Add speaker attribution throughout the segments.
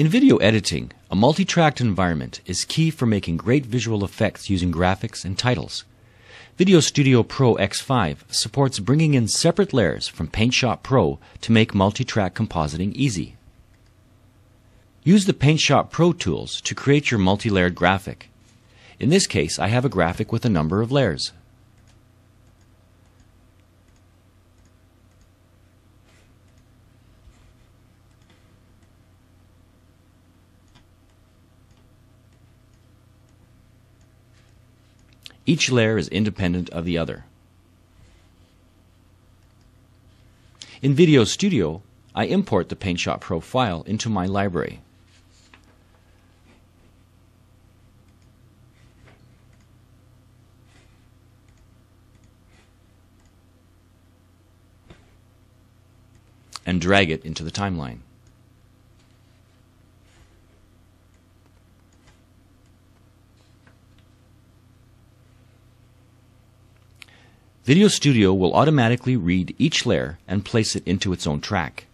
Speaker 1: In video editing, a multi-tracked environment is key for making great visual effects using graphics and titles. Video Studio Pro X5 supports bringing in separate layers from PaintShop Pro to make multi-track compositing easy. Use the PaintShop Pro tools to create your multi-layered graphic. In this case, I have a graphic with a number of layers, Each layer is independent of the other. In Video Studio, I import the PaintShop Pro file into my library.
Speaker 2: and drag it into the timeline.
Speaker 1: Video Studio will automatically read each layer and place it into its own track.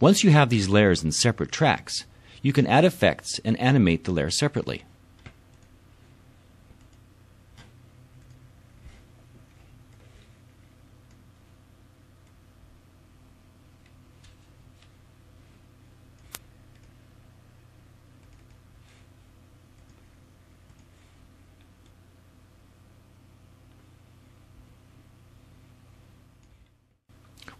Speaker 1: Once you have these layers in separate tracks, you can add effects and animate the layer separately.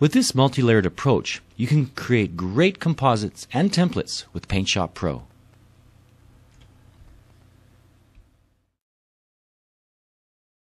Speaker 1: With this multi-layered approach, you can create great composites
Speaker 2: and templates with PaintShop Pro.